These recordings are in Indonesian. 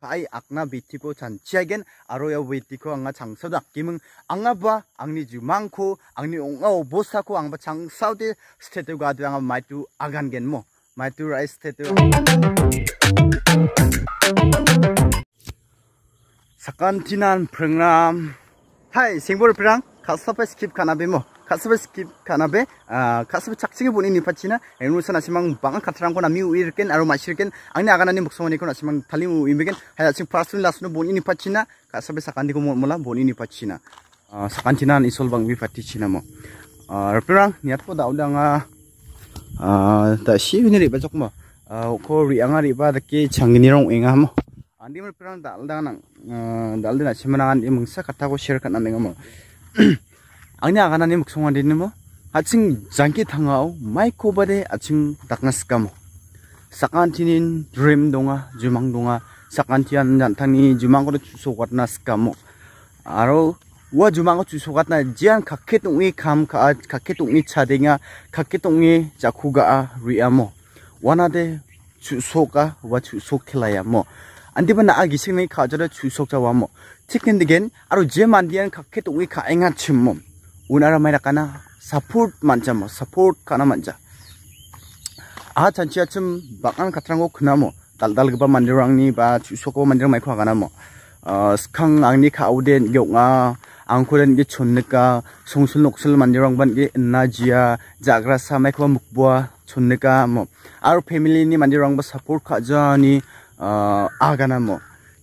pai akna bitiko chan chegen aroya witiko anga changsa da kimung anga ba angni jumangko angni onga obosa ko angba changsa de stetu ga de anga maitu agan gen mo maitu rice stetu sakan tinan prangram hai singbol prang khasta pa skip kana bimo kasbe skip kanabe kasbe chakchige boni ni pachina enusan asimang bang khatrang ko nami uirken aro mashirken angni ni muksomani ko asimang thalim uimegen haya sing parsun lasno boni ni pachina kasbe sakandi ko mola boni ni pachina sakantina isol bang bi patichina mo rapurang niat ko daudanga ta shi ni ri bajok mo ko ri anga ri ba da ke changni rong enga mo andi mer pirang dal da nang dal de na chimana andi mungsa kata ko share kan nang mo Angni akan ani muksongan dini mo. Acing jangki tangau mai kobade acing taknas kamu. Sakantinin dream donga jumang donga sakantian jantani jumang kodo cusokat nas kamu. Aro ua jumang kodo cusokat na jian kakek tungi kam ka kakek tungi cadenga kakek tungi jakuga a riamo. Wanade cusoka wa cusokilaya mo. 안디번 나아 기생네 가절에 주석자와 뭐 치킨디겐 아로 제만디엔 각해 동이 가행한 침몸 ઉનાળા મહિના support manja mo support kana manja a chanchi achim bakan katrango khnamo daldal gba mandirangni ba chusoko mandirang mai khagana mo skang angni khawden gyonga angkuren gi chonneka songsul noksul mandirang ban gi najia jagra samai khwa mukbwa chonneka mo ar family ni mandirang ba support kha jani agana mo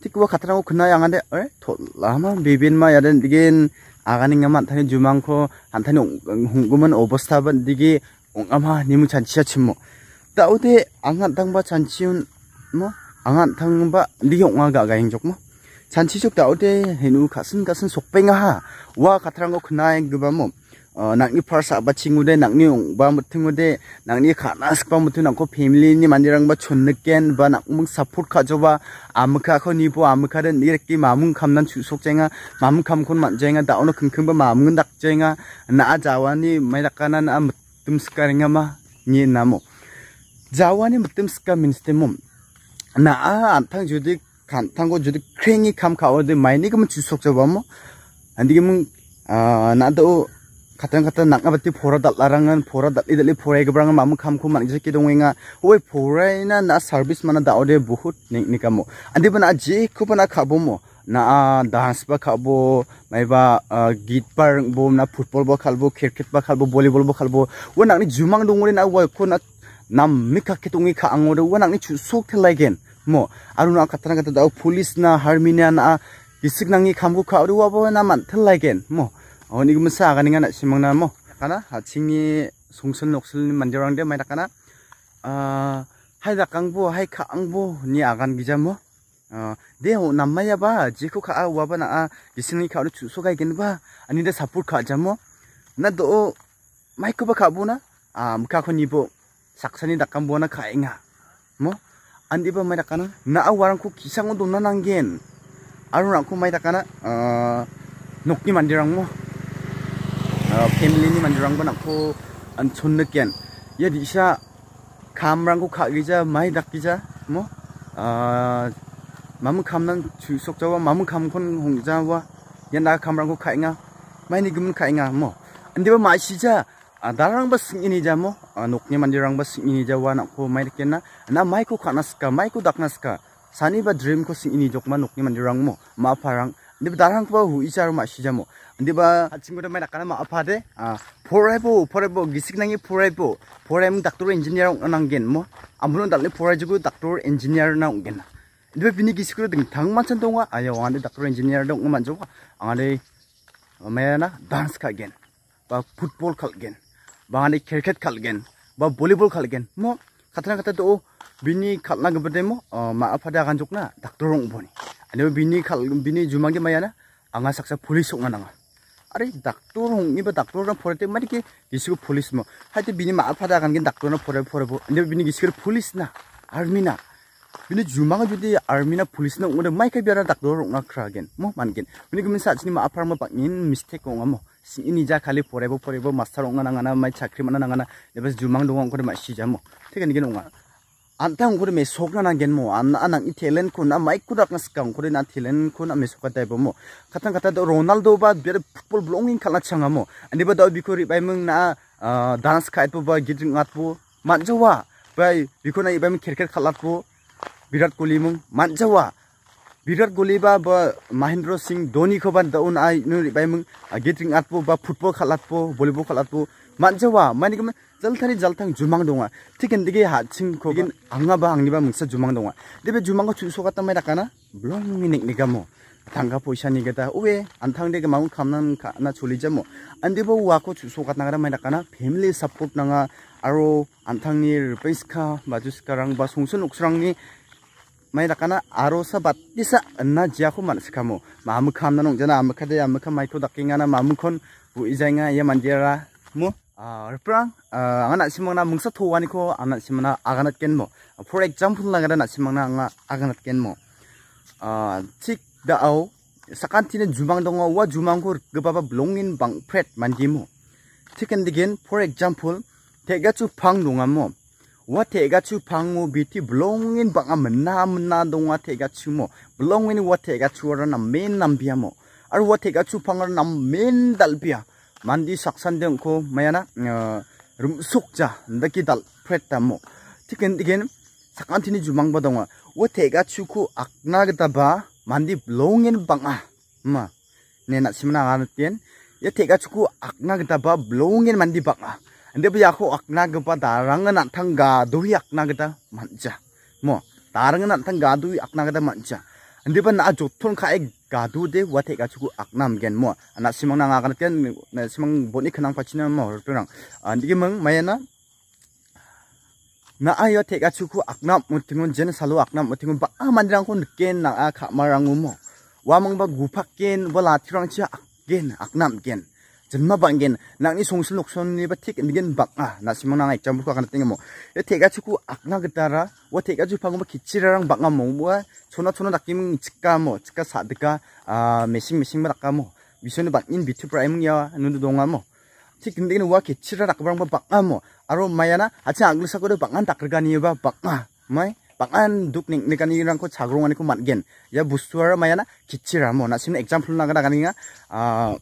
tikwa khatrang khna yang ande er tholama bibin ma yaren digin aganing ngam anthani jumang kho anthani hungguman obostha ban digi ongama nimu chanchia chimmo taude angan thangba chanchiun mo angan thangba digi onga ga ga hingjok mo chanchi chok taude henu khasin khasin sokpenga ha wa khatrang khna yang gubamo nakni farsa ba chingude nakni ba mutungude nakni khana skpa mutuna ko family ni manirang ba chunnuken ba nakmung support kha joba amka kho ni bu amka den ni rekki mamung khamnan chu sok jenga mamung kham khon man jenga da ono khum khum ba mamung dak jenga na jawani mai dakana na mutum skaringa ma ni namo jawani mutum ska minstemum na a antang judi katan kata nak ngabati phora dat larangan phora dal idali phora gebrang mamu kamku khu manjak ki dongenga oi phora na na service mana da ode bahut nik nikamo andi bana je khu bana khabo mo na dance ba khabo maiba git par bom na football ba khalbo cricket ba khalbo volleyball ba khalbo wo nak ni jumang dongore na wa ko na nam mikha kitungi kha angore wo nak ni chu sok thelaigen mo aruna katana kata da polis na harmina na isik nangi khamku kha ru wa ba na man thelaigen mo oni gumsa agani ngana simangna mo kana hachingni sungsul noksulni mandirang de mai nakana a hai dakangbo hai khaangbo ni agan gijamo de ho namaya ba jiku kha wa ba na gisini kha chu so gai genba ani da support kha jamo na do mai ko ba kha bu na a mukha ko ni bo saksani dakangbo na kha inga mo andi ba mai dakana na awarang ko kisango donna nanggen arunang ko mai dakana nokni mandirang mo family ni manjurang ban a k ko a n c h u n neken ya di s h a k a m rang ko kha gi ja mai dak gi ja mo mam u k a m nan chu sok jawa mam u k a m kon hong jawa ya na kham rang ko kha inga mai ni gum kha inga mo andi ba ma si ja darang ba sing ini ja mo nokni manjurang ba sing ini ja wa na ko mai ken na na mai ko khana ska mai ko dak na ska sani ba dream ko sing ini jokma nokni manjurang mo ma pharang Ini berdarang pula hui cara masih jamu. Ini bah. Cikgu tu main akarnya apa ade? Ah, forebo, forebo. Gisik nangi forebo. Foreb mung doktor engineer nanggen mu. Amulon dalil foreb juga doktor engineer nanggen. Ini bah bini gisik tu dengan tang macam tu ngah. Ayah awan de doktor engineer dong ngah macam tu. Angade mana dance kagen, bah football kagen, bah angade cricket kagen, bah volleyball kagen. Mu katana kata tu bini kalau nak berdemo, maaf ada akan jukna doktor rong boni. n o 아 i 면 비니 칼 비니 주망게 j u m anga saksa p o l i s ong nanga ari daktor o n g iba daktor n g pore te mari ke isigo p o l i s e mo h a t i bini ma a p a d a k a n gen daktor n g pore pore bo n d e bini isigo p o l i s e na a r m i na bini juma g e j u d i a r m i na p o l i s e na n g o d a mai ka biara daktor ong na k r a gen mo man gen bini gumin sa t s i n i ma a p a r ma bangin mistake ong amo s ini ja khali pore bo pore bo master ong nanga g a n na mai c a k r i mana nanga na lebas jumang dong ong k o d e ma i shi jamo t e k ani gen ong ngana. antang kuri me sokna na gen mo an anang ithelen kun na mai kudak na skang kuri na thilen kun ame soka tai mo katan kata do ronaldo ba ber football belonging khala changa mo ani ba do bikori bai mung na dance khait po ba git ngat po man jawa bai bikona ibai mung cricket khalat po virat kohli mung man jawa বিরাট কোহলি বা মহেন্দ্র সিং ধোনিখো বা দৌন আই নু রিবাই মং গেটিং আটপো বা ফুটবল খালাতপো ভলিবল খালাতপো মানজাওয়া মানে গম জলথানি জলথাং জুমাং দঙা ঠিক এনদিকে হাতসিং খো গিন আংবা বা আংনিবা মুংসা জুমাং দঙা দেবে জুমাং চুসো কাতা মাই রাকানা ব্লং মিনিক নিগামো थांगा पैसानि गेदा अवे आन्थांदे गोमां खामनां खाना सोलिजामो आन्देबो वाखौ सगातनांगा माइना काना फेमिलि सापर्ट नाङा आरो आन्थांनि रिपेसखा बाजुसखा रां बा संसो नखस्रांनि maidakana sabat bisa na jaku man mamu khamna nong jana amkhade amkha maiko dakingana mamu khon bu ijainga ya mandira mu arprang ah, angana ah, simangna mungsa thowani ko angana simana aganat kenmo for example langada na simangna anga aganat kenmo tik ah, daau, au sakantine jumang dongo wa jumang kur gebaba blongin bang pret mandimo chicken digin for example tega chu dongamo watega tega chu phangu biti blongin banga mena mena donga tega chu mo blongin wa tega chu rana men nambia mo ar wa tega chu phangar men dalbia mandi saksan deng ko mayana uh, rum sukja ndaki dal pretta mo tiken tiken sakantini jumang badonga wa chu ku akna gata ba mandi blongin banga ma nena simna ganatien ya tega chu ku akna gata ba blongin mandi banga ndi bu yakho akna gi pa ta ranga na thang ga du hi akna gi ta mancha mo ta ranga na thang ga du hi akna gi ta mancha ndi pa na jo thun kha ek ga du de wa the ga chu aknam gen mo ana simang na nga kan ken na simang bo ni khnang pa chi na mo ro pe rang ndi gi mang mayana na ayo the ga chu aknam mo ti mon jen salu aknam mo ti mon ba a man rang khon ken na a kha ma rang mo wa mang ba gu pha ken bo la thi rang cha gen aknam gen jenma banggen nangni songsil ni ba tik nigen bakna ah, nasimang nangai jambur ka kana mo e ya tega chuku akna gedara wa tega chu pangoma kichirarang bakna mongwa chona chona dakim chikamo chika sadika a mesing mesing ma dakamo bisoni baknin bitu prime ya nundu mo tik nigen wa kichira dakbarang ba mo aro mayana acha anglisa ko bangan takrgani ba bakna mai bangan duk ning ni kani rang ko chagrong ani ko matgen ya bustuara mayana kichira mo nasim example naga naga ninga a ah,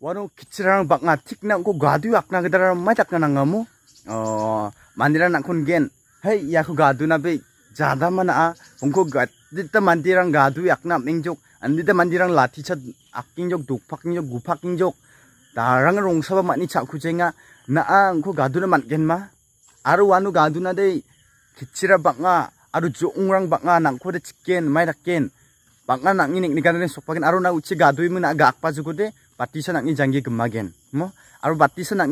wano kichirang bak nga tik na ko gadu yak na gedara ma tak na nga mo uh, mandira na kun gen hey ya ko gadu na be jada mana a unko gat dita mandirang gadu yak na mingjok an dita mandirang lati chat akingjok dukpakingjok gupakingjok darang rongsaba mani chakku jenga na a unko gadu na mangen ma aru wano gadu na de kichira n g bak nga aru jongrang bak nga nang ko de chicken mai r a k g e n bak nga nang i ni ni gadane sokpakin aru na uchi gadu imun aga akpa jugo de bati sa nang jangi gemagen mo aro bati sa nang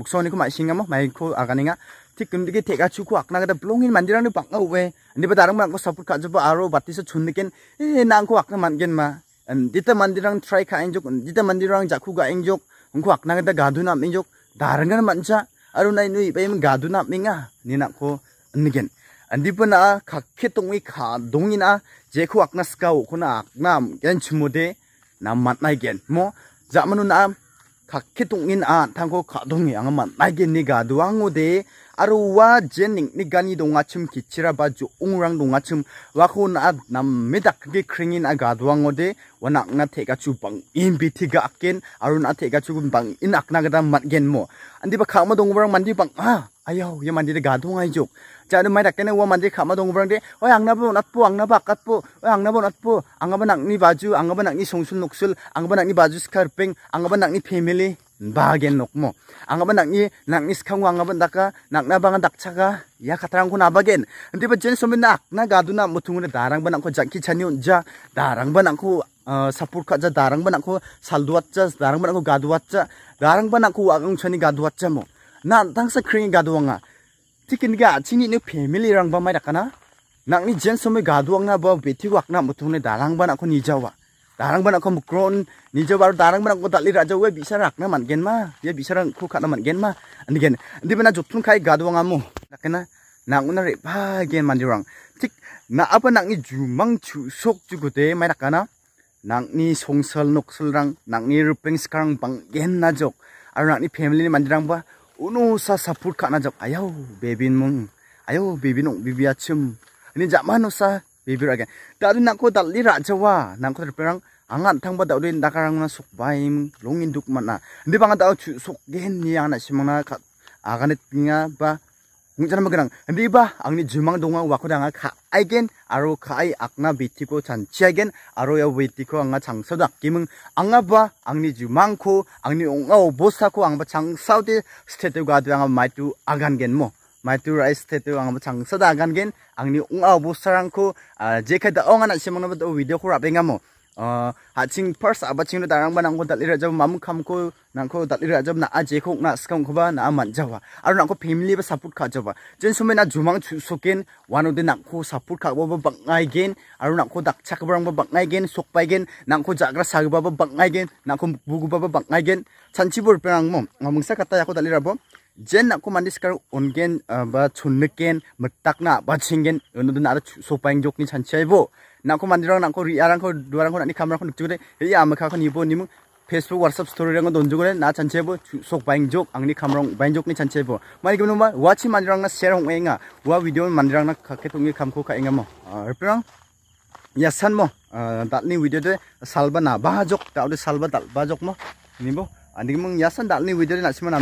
muksoni ko maisinga mo mai ko aganinga tik kum dige teka chu ko akna gada blongin mandiranu banga uwe ni badarang mang ko support ka jobo aro bati sa chunniken e eh, nang ko akna mangen ma dita mandirang try ka enjok dita mandirang jakhu ga enjok unko akna gada gaduna enjok darangan mancha aro nai nui bai mang gaduna menga ni nak ko nigen andi pa na kakke tongwi kha dongina je ko akna ska ko na akna gen chumude na matnai gen mo za manun am kha kitung in a thang ko kha dung yang man nai gen ni ga duang de aruwa jening ni gani dong achim ki chiraba ju u n g r a n g dong achim wakun ad nam medak ge kringin agadwango de wanak na teka chu bang in biti ga akin arun ateka chu bang in akna ga dam mat gen mo andi ba khama dong warang mandi bang ah a y o ye mandi de gadung ai juk cha de mai dakene wa mandi khama dong warang de oi angna bo nat po angna ba kat po oi angna bo nat po angaba nak ni baju angaba nak ni songsul noksul angaba nak ni baju skarping angaba nak ni family bagen nokmo anga ban nangni nangni skang anga ban daka nangna banga dakchaka ya khatrang ko nabagen ante ba jen somen nak na gaduna muthungune darang ban angko janki chani unja darang ban angko sapur khaja darang ban angko salduatcha darang ban angko gaduatcha darang ban angko agang chani gaduatcha mo na tangsa kringi gaduanga tikin ga chini ne family rang ba mai dakana nangni jen somen gaduanga ba beti wakna muthungune darang ban angko nijawa Tarang bana kom kron jo baru tarang bana ko tatli raja we bisa rak nemen gen ma ya bisa rak ku kat na mangen ma andi gen andi bana jutun kai gadwang amu nakena nang una re pa gen mandirang tik na apa nang ni jumang chu sok chu gode mai nakana nang ni songsal rang nang ni rupeng sekarang bang gen na jok aru nang ni family ni mandirang ba uno sa support najok, jok ayo bebin mung ayo bebin bibi bibiachum ini zaman sa bibir agen ta du nako dal li ra jawa nangko perang angan thang ba daulin dakarang na sok longin duk mana ndi banga dau chu sok gen ni ana simana ka aganet pinga ba ngujana magrang ndi ba angni jumang donga wako danga kha aigen aro khai akna bitiko ko chanchi aigen aro ya witi anga changsa dak kimung anga ba angni jumang ko angni ongau obosa ko angba changsao de state ga du maitu agan gen mo মাইটুর আইসেতু আং সদা আগানগেন আসারংক জেখা দাও আনা সেমন ভিডিও আপেঙামো হাছিং ফার্স্ট আবাছিং দারংবা নাম দাঁড়ি রাজ মামু খামু নাকো দাঁড়ি রাজ না জে খো না সঙ্গা না মানজাবা আর নাকো ফেমিলি সাপোর্ট খাজবা যে সময় না জুমাং সুসোকেন ওয়ান অফ দি নাকো সাপোর্ট খাবো বাকাইগেন আর নাকো ডাকসা খাবারংবো বাকাইগেন সকবাইগেন নাকো জাগ্রা সাগবাবো বাকাইগেন নাকো বুগুবাবো বাকাইগেন সানসিপুর পেরাংমো মামসা কাতায় আকো দাঁড়ি রাবো jen na kuman diskar ongen ba chunken n e matakna ba chingen onodun a d a s o p a n g jokni chanchai bo na kuman dirang na ko ri arang ko duarang ko ni a n kamra ko nukjuge k ya m amkha kaka ni ni bo o e u a n g rang story s ko ni na bo nimu a a bang chanchai mari ni jok k bo r 페이스북 왓썹 스토리랑 논조그래 나 전체보 속 a 잉족 앙니 카메랑 바잉족니 전체보 많이 그놈 봐 와치 만이랑나 셰랑 엥아 와 비디오 만 a 랑나 카케 통이 감코 카 엥아 뭐 얼프랑 야산 뭐 달니 비디오데 살바나 n 족다 a 데 살바 달 바족 뭐 니보 아니 뭐 야산 달니 비디오데 나시면